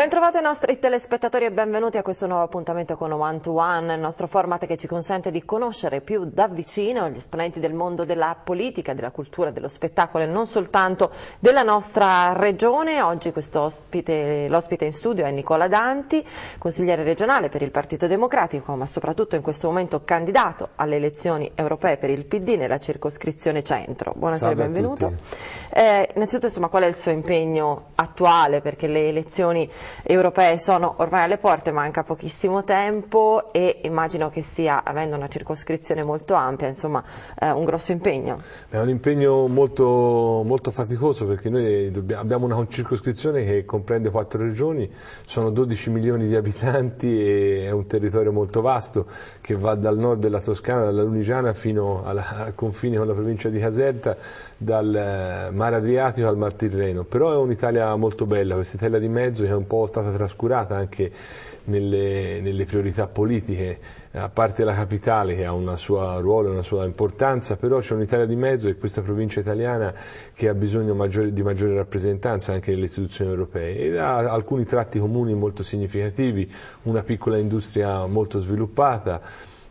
Bentrovati ai nostri telespettatori e benvenuti a questo nuovo appuntamento con One to One, il nostro format che ci consente di conoscere più da vicino gli esponenti del mondo della politica, della cultura, dello spettacolo e non soltanto della nostra regione. Oggi l'ospite in studio è Nicola Danti, consigliere regionale per il Partito Democratico, ma soprattutto in questo momento candidato alle elezioni europee per il PD nella circoscrizione centro. Buonasera e benvenuto. Eh, innanzitutto insomma, qual è il suo impegno attuale perché le elezioni europee sono ormai alle porte, manca pochissimo tempo e immagino che sia, avendo una circoscrizione molto ampia, insomma, eh, un grosso impegno. È un impegno molto, molto faticoso perché noi dobbiamo, abbiamo una circoscrizione che comprende quattro regioni, sono 12 milioni di abitanti e è un territorio molto vasto che va dal nord della Toscana, dalla Lunigiana fino alla, al confine con la provincia di Caserta, dal eh, mare Adriatico al mar Tirreno, però è un'Italia molto bella, questa Italia di mezzo che è un po' po' stata trascurata anche nelle, nelle, priorità politiche, a parte la capitale che ha un suo ruolo e una sua importanza, però c'è un'Italia di mezzo e questa provincia italiana che ha bisogno maggiore, di maggiore rappresentanza anche nelle istituzioni europee ed ha alcuni tratti comuni molto significativi, una piccola industria molto sviluppata,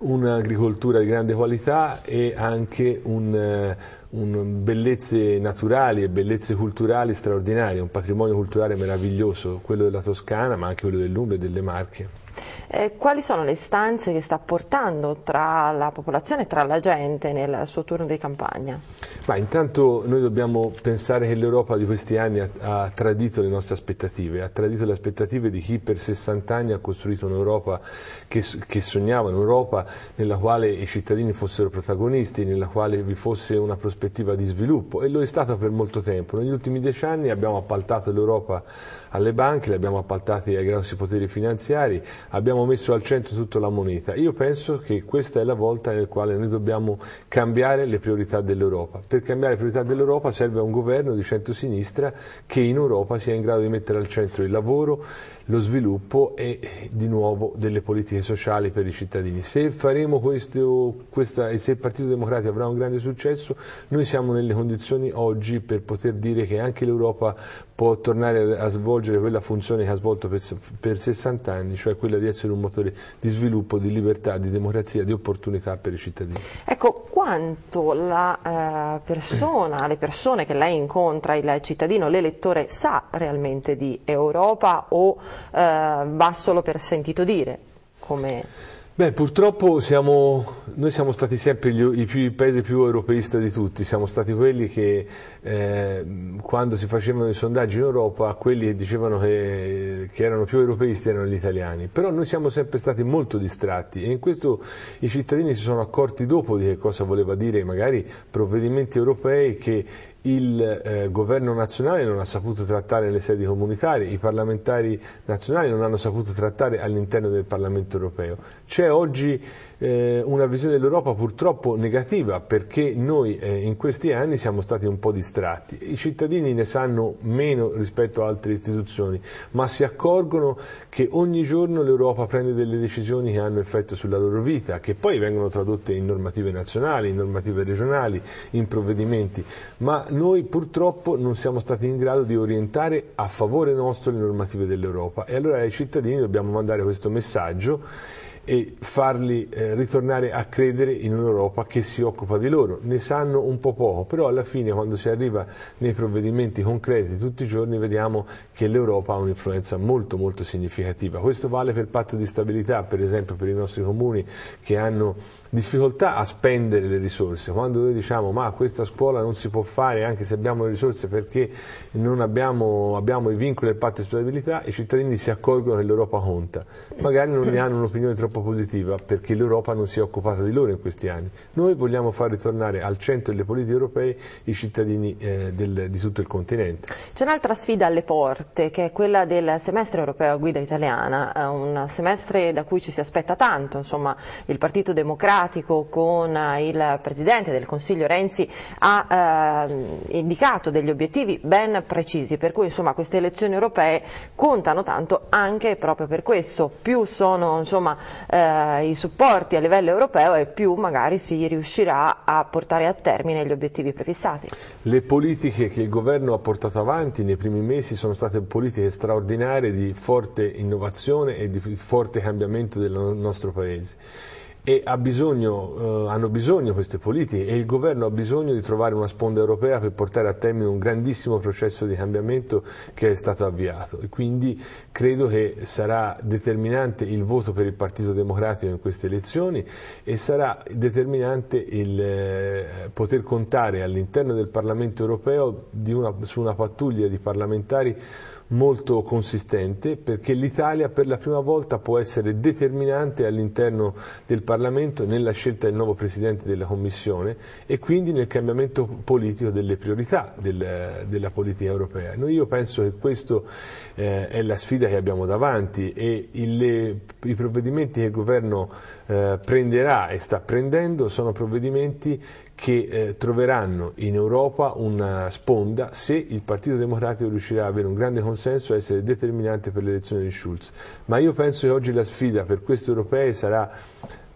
un'agricoltura di grande qualità e anche un, eh, un bellezze naturali e bellezze culturali straordinarie, un patrimonio culturale meraviglioso, quello della Toscana ma anche quello dell'Umbria e delle Marche. Eh, quali sono le istanze che sta portando tra la popolazione e tra la gente nel suo turno di campagna? Ma intanto noi dobbiamo pensare che l'Europa di questi anni ha, ha, tradito le nostre aspettative, ha tradito le aspettative di chi per 60 anni ha costruito un'Europa che, che sognava, un'Europa nella quale i cittadini fossero protagonisti, nella quale vi fosse una prospettiva di sviluppo e lo è stato per molto tempo. Negli ultimi dieci anni abbiamo appaltato l'Europa alle banche, l'abbiamo appaltata ai grossi poteri finanziari, abbiamo messo al centro tutta la moneta. Io penso che questa è la volta nel quale noi dobbiamo cambiare le priorità dell'Europa. Per cambiare le priorità dell'Europa serve un governo di centrosinistra che in Europa sia in grado di mettere al centro il lavoro, lo sviluppo e di nuovo delle politiche sociali per i cittadini. Se faremo questo, questa, e se il Partito Democratico avrà un grande successo, noi siamo nelle condizioni oggi per poter dire che anche l'Europa può tornare a svolgere quella funzione che ha svolto per, per 60 anni, cioè quella di essere un motore di sviluppo, di libertà, di democrazia, di opportunità per i cittadini. Ecco, quanto la eh, persona, le persone che lei incontra, il cittadino, l'elettore sa realmente di Europa o eh, va solo per sentito dire? Come... Beh, purtroppo siamo, noi siamo stati sempre gli, i, più, i paesi più europeista di tutti, siamo stati quelli che eh, quando si facevano i sondaggi in Europa, quelli che dicevano che, che, erano più europeisti erano gli italiani, però noi siamo sempre stati molto distratti e in questo i cittadini si sono accorti dopo di che cosa voleva dire magari provvedimenti europei che il eh, governo nazionale non ha saputo trattare le sedi comunitarie, i parlamentari nazionali non hanno saputo trattare all'interno del Parlamento europeo. C'è oggi eh, una visione dell'Europa purtroppo negativa perché noi eh, in questi anni siamo stati un po' distratti. I cittadini ne sanno meno rispetto a altre istituzioni, ma si accorgono che ogni giorno l'Europa prende delle decisioni che hanno effetto sulla loro vita, che poi vengono tradotte in normative nazionali, in normative regionali, in provvedimenti, ma noi purtroppo non siamo stati in grado di orientare a favore nostro le normative dell'Europa e allora ai cittadini dobbiamo mandare questo messaggio e farli eh, ritornare a credere in un'Europa che si occupa di loro. Ne sanno un po' poco, però alla fine quando si arriva nei provvedimenti concreti tutti i giorni vediamo che l'Europa ha un'influenza molto molto significativa. Questo vale per il patto di stabilità, per esempio per i nostri comuni che hanno difficoltà a spendere le risorse. Quando noi diciamo ma questa scuola non si può fare anche se abbiamo le risorse perché non abbiamo, abbiamo i vincoli del patto di stabilità, i cittadini si accorgono che l'Europa conta. Magari non ne hanno un'opinione troppo troppo positiva perché l'Europa non si è occupata di loro in questi anni. Noi vogliamo far ritornare al centro delle politiche europee i cittadini eh, del, di tutto il continente. C'è un'altra sfida alle porte che è quella del semestre europeo a guida italiana, eh, un semestre da cui ci si aspetta tanto, insomma il Partito Democratico con eh, il Presidente del Consiglio Renzi ha eh, indicato degli obiettivi ben precisi, per cui insomma, queste elezioni europee contano tanto anche proprio per questo, più sono insomma, eh, i supporti a livello europeo e più magari si riuscirà a portare a termine gli obiettivi prefissati. Le politiche che il governo ha portato avanti nei primi mesi sono state politiche straordinarie di forte innovazione e di forte cambiamento del nostro Paese e ha bisogno, eh, hanno bisogno queste politiche e il governo ha bisogno di trovare una sponda europea per portare a termine un grandissimo processo di cambiamento che è stato avviato e quindi credo che sarà determinante il voto per il Partito Democratico in queste elezioni e sarà determinante il eh, poter contare all'interno del Parlamento europeo una, su una pattuglia di parlamentari molto consistente perché l'Italia per la prima volta può essere determinante all'interno del Parlamento nella scelta del nuovo Presidente della Commissione e quindi nel cambiamento politico delle priorità del, della politica europea. Noi io penso che questa eh, è la sfida che abbiamo davanti e il, le, i provvedimenti che il Governo eh, prenderà e sta prendendo sono provvedimenti che eh, troveranno in Europa una sponda se il Partito Democratico riuscirà ad avere un grande consenso e essere determinante per l'elezione di Schulz. Ma io penso che oggi la sfida per questi europei sarà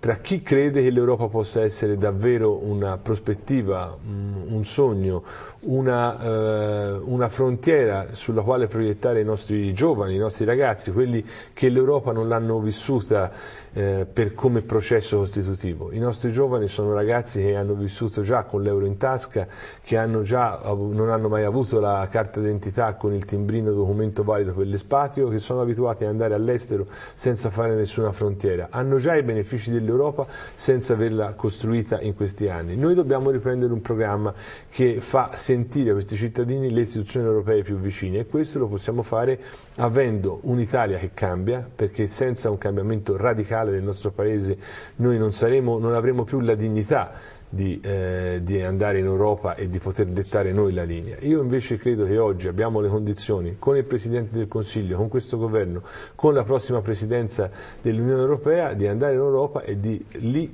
tra chi crede che l'Europa possa essere davvero una prospettiva, mm, un sogno, una, eh, una, frontiera sulla quale proiettare i nostri giovani, i nostri ragazzi, quelli che l'Europa non l'hanno vissuta eh, per, come processo costitutivo. I nostri giovani sono ragazzi che hanno vissuto già con l'euro in tasca, che hanno già, non hanno mai avuto la carta d'identità con il timbrino documento valido per l'espatrio, che sono abituati ad andare all'estero senza fare nessuna frontiera. Hanno già i benefici dell'Europa dell'Europa senza averla costruita in questi anni. Noi dobbiamo riprendere un programma che fa sentire a questi cittadini le istituzioni europee più vicine e questo lo possiamo fare avendo un'Italia che cambia, perché senza un cambiamento radicale del nostro Paese noi non, saremo, non avremo più la dignità di, eh, di, andare in Europa e di poter dettare noi la linea. Io invece credo che oggi abbiamo le condizioni con il Presidente del Consiglio, con questo governo, con la prossima Presidenza dell'Unione Europea di andare in Europa e di lì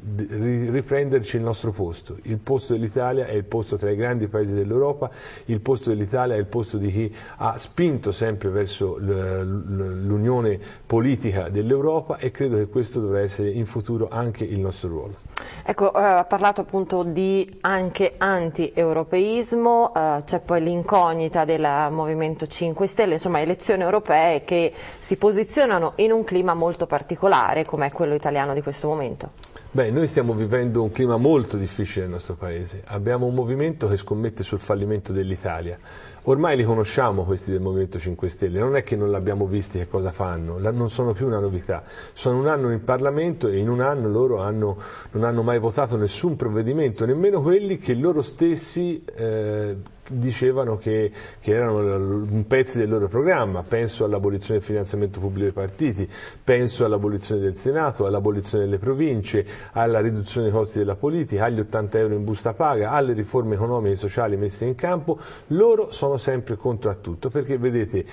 riprenderci il nostro posto. Il posto dell'Italia è il posto tra i grandi paesi dell'Europa, il posto dell'Italia è il posto di chi ha spinto sempre verso l'unione politica dell'Europa e credo che questo dovrà essere in futuro anche il nostro ruolo. Ecco, eh, ha parlato appunto di anche anti-europeismo, eh, c'è poi l'incognita del Movimento 5 Stelle, insomma elezioni europee che si posizionano in un clima molto particolare come è quello italiano di questo momento. Beh, noi stiamo vivendo un clima molto difficile nel nostro paese. Abbiamo un movimento che scommette sul fallimento dell'Italia. Ormai li conosciamo questi del Movimento 5 Stelle, non è che non l'abbiamo visti che cosa fanno, non sono più una novità. Sono un anno in Parlamento e in un anno loro hanno, non hanno mai votato nessun provvedimento, nemmeno quelli che loro stessi eh, dicevano che, che, erano pezzi del loro programma, penso all'abolizione del finanziamento pubblico dei partiti, penso all'abolizione del Senato, all'abolizione delle province, alla riduzione dei costi della politica, agli 80 euro in busta paga, alle riforme economiche e sociali messe in campo, loro sono sempre contro a tutto, perché vedete,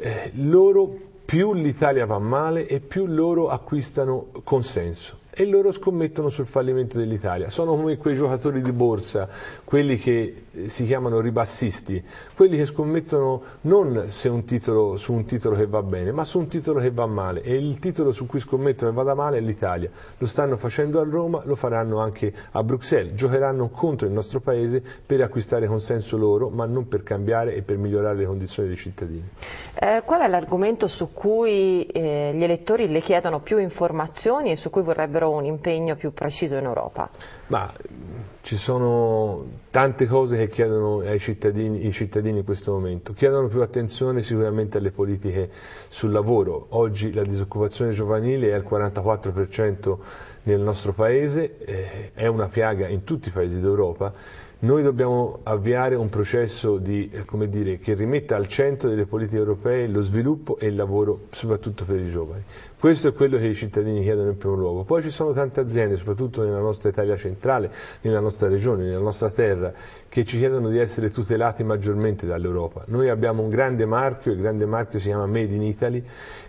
eh, loro più l'Italia va male e più loro acquistano consenso e loro scommettono sul fallimento dell'Italia. Sono come quei giocatori di borsa, quelli che eh, si chiamano ribassisti, quelli che scommettono non un titolo, su un titolo che va bene, ma su un titolo che va male. E il titolo su cui scommettono che vada male è l'Italia. Lo stanno facendo a Roma, lo faranno anche a Bruxelles. Giocheranno contro il nostro paese per acquistare consenso loro, ma non per cambiare e per migliorare le condizioni dei cittadini. Eh, qual è l'argomento su cui eh, gli elettori le chiedono più informazioni e su cui vorrebbero un impegno più preciso in Europa? Ma ci sono tante cose che chiedono ai cittadini, i cittadini in questo momento, chiedono più attenzione sicuramente alle politiche sul lavoro, oggi la disoccupazione giovanile è al 44% nel nostro paese, eh, è una piaga in tutti i paesi d'Europa, noi dobbiamo avviare un processo di, eh, dire, che rimetta al centro delle politiche europee lo sviluppo e il lavoro, soprattutto per i giovani. Questo è quello che i cittadini chiedono in primo luogo. Poi ci sono tante aziende, soprattutto nella nostra Italia centrale, nella nostra nostra regione, nella nostra terra, che ci chiedono di essere tutelati maggiormente dall'Europa. Noi abbiamo un grande marchio, il grande marchio si chiama Made in Italy,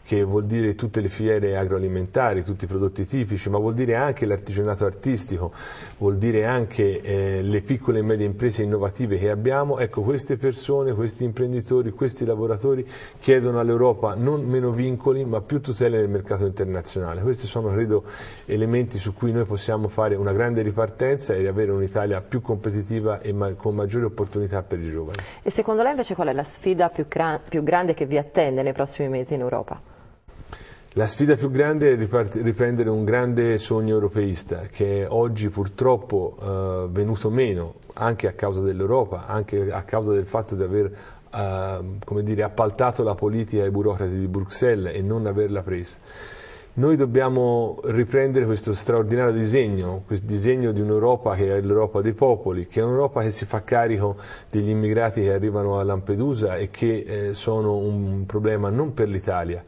che vuol dire tutte le fiere agroalimentari, tutti i prodotti tipici, ma vuol dire anche l'artigianato artistico, vuol dire anche eh, le piccole e medie imprese innovative che abbiamo. Ecco, queste persone, questi imprenditori, questi lavoratori chiedono all'Europa non meno vincoli, ma più tutele nel mercato internazionale. Questi sono, credo, elementi su cui noi possiamo fare una grande ripartenza e avere un'Italia più competitiva e maggiore con maggiori opportunità per i giovani. E secondo lei invece qual è la sfida più, più grande che vi attende nei prossimi mesi in Europa? La sfida più grande è riprendere un grande sogno europeista che è oggi purtroppo è eh, venuto meno anche a causa dell'Europa, anche a causa del fatto di aver eh, dire, appaltato la politica ai burocrati di Bruxelles e non averla presa. Noi dobbiamo riprendere questo straordinario disegno, questo disegno di un'Europa che è l'Europa dei popoli, che è un'Europa che si fa carico degli immigrati che arrivano a Lampedusa e che eh, sono un problema non per l'Italia,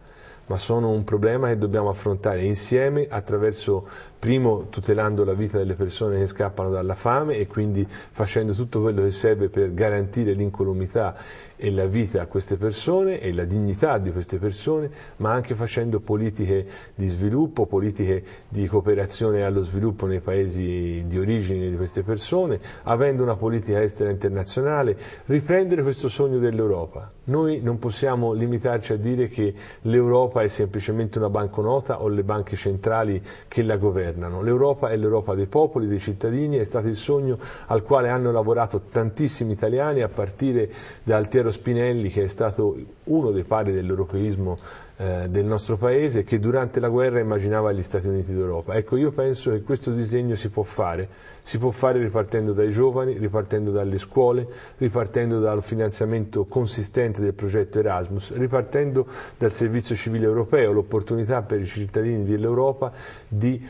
ma sono un problema che dobbiamo affrontare insieme attraverso primo tutelando la vita delle persone che scappano dalla fame e quindi facendo tutto quello che serve per garantire l'incolumità e la vita a queste persone e la dignità di queste persone, ma anche facendo politiche di sviluppo, politiche di cooperazione allo sviluppo nei paesi di origine di queste persone, avendo una politica estera internazionale, riprendere questo sogno dell'Europa. Noi non possiamo limitarci a dire che l'Europa è semplicemente una banconota o le banche centrali che la governano governano. L'Europa è l'Europa dei popoli, dei cittadini, è stato il sogno al quale hanno lavorato tantissimi italiani, a partire da Altiero Spinelli che è stato uno dei padri dell'europeismo eh, del nostro paese che durante la guerra immaginava gli Stati Uniti d'Europa. Ecco, io penso che questo disegno si può fare, si può fare ripartendo dai giovani, ripartendo dalle scuole, ripartendo dal finanziamento consistente del progetto Erasmus, ripartendo dal servizio civile europeo, l'opportunità per i cittadini dell'Europa di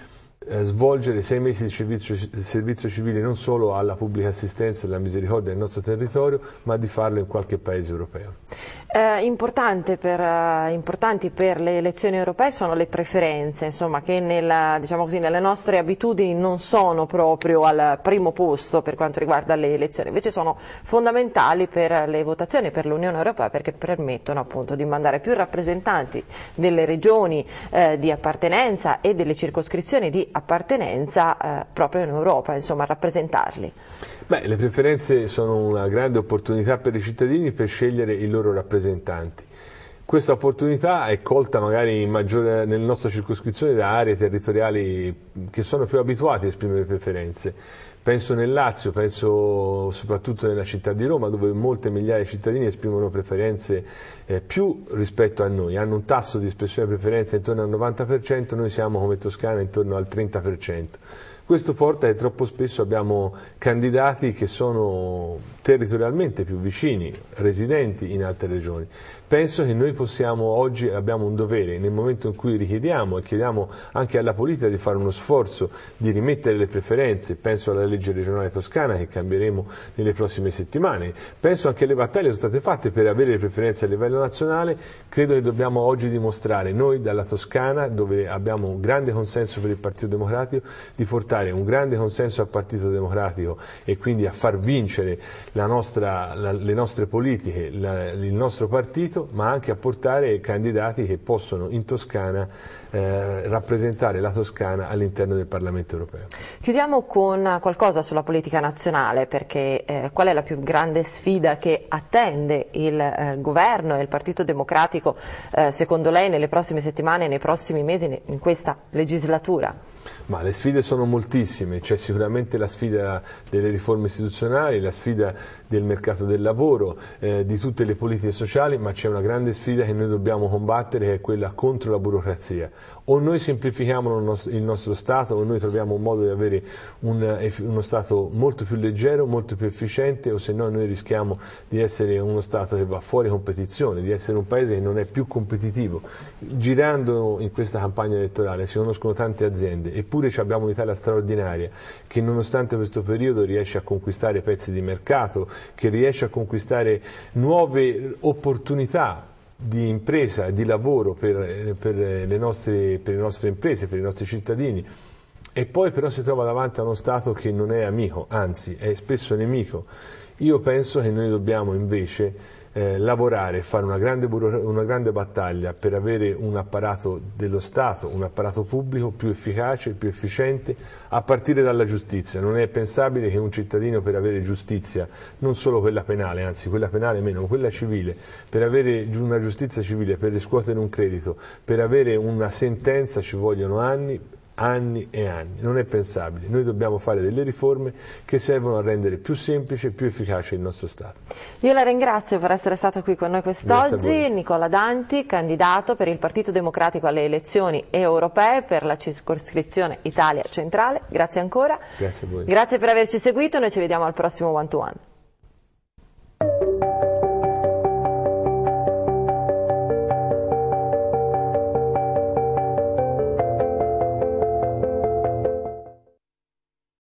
eh, svolgere sei mesi di servizio, servizio, civile non solo alla pubblica assistenza e alla misericordia del nostro territorio, ma di farlo in qualche paese europeo. Eh, per, eh, importanti per le elezioni europee sono le preferenze, insomma, che nella, diciamo così, nelle nostre abitudini non sono proprio al primo posto per quanto riguarda le elezioni, invece sono fondamentali per le votazioni per l'Unione Europea perché permettono appunto di mandare più rappresentanti delle regioni eh, di appartenenza e delle circoscrizioni di appartenenza eh, proprio in Europa, insomma, a rappresentarli. Beh, le preferenze sono una grande opportunità per i cittadini per scegliere i loro rappresentanti. Questa opportunità è colta magari maggiore, nel nostro circoscrizione da aree territoriali che sono più abituate a esprimere preferenze. Penso nel Lazio, penso soprattutto nella città di Roma, dove molte migliaia di cittadini esprimono preferenze eh, più rispetto a noi. Hanno un tasso di espressione di preferenze intorno al 90%, noi siamo come Toscana intorno al 30%. Questo porta e troppo spesso abbiamo candidati che sono territorialmente più vicini, residenti in altre regioni penso che noi possiamo oggi, abbiamo un dovere, nel momento in cui richiediamo e chiediamo anche alla politica di fare uno sforzo di rimettere le preferenze, penso alla legge regionale toscana che cambieremo nelle prossime settimane, penso anche alle battaglie che sono state fatte per avere le preferenze a livello nazionale, credo che dobbiamo oggi dimostrare noi dalla Toscana, dove abbiamo un grande consenso per il Partito Democratico, di portare un grande consenso al Partito Democratico e quindi a far vincere nostra, la, le nostre politiche, la, il nostro partito merito, ma anche a portare candidati che possono in Toscana eh, rappresentare la Toscana all'interno del Parlamento europeo. Chiudiamo con qualcosa sulla politica nazionale, perché eh, qual è la più grande sfida che attende il eh, governo e il Partito Democratico, eh, secondo lei, nelle prossime settimane, nei prossimi mesi, in questa legislatura? Ma le sfide sono moltissime, c'è sicuramente la sfida delle riforme istituzionali, la sfida del mercato del lavoro, eh, di tutte le politiche sociali, ma c'è una grande sfida che noi dobbiamo combattere che è quella contro la burocrazia. O noi semplifichiamo il nostro Stato o noi troviamo un modo di avere un, uno Stato molto più leggero, molto più efficiente o se no noi rischiamo di essere uno Stato che va fuori competizione, di essere un Paese che non è più competitivo. Girando in questa campagna elettorale si conoscono tante aziende eppure abbiamo un'Italia straordinaria che nonostante questo periodo riesce a conquistare pezzi di mercato, che riesce a conquistare nuove opportunità di impresa e di lavoro per, per, nostre, per, le nostre, imprese, per i nostri cittadini. E poi però si trova davanti a uno Stato che non è amico, anzi è spesso nemico. Io penso che noi dobbiamo invece eh, lavorare e fare una grande, una grande, battaglia per avere un apparato dello Stato, un apparato pubblico più efficace, più efficiente, a partire dalla giustizia. Non è pensabile che un cittadino per avere giustizia, non solo quella penale, anzi quella penale meno, ma quella civile, per avere una giustizia civile, per riscuotere un credito, per avere una sentenza ci vogliono anni anni e anni. Non è pensabile. Noi dobbiamo fare delle riforme che servono a rendere più semplice e più efficace il nostro Stato. Io la ringrazio per essere stato qui con noi quest'oggi. Nicola Danti, candidato per il Partito Democratico alle elezioni europee per la circoscrizione Italia Centrale. Grazie ancora. Grazie a voi. Grazie per averci seguito. Noi ci vediamo al prossimo One to One.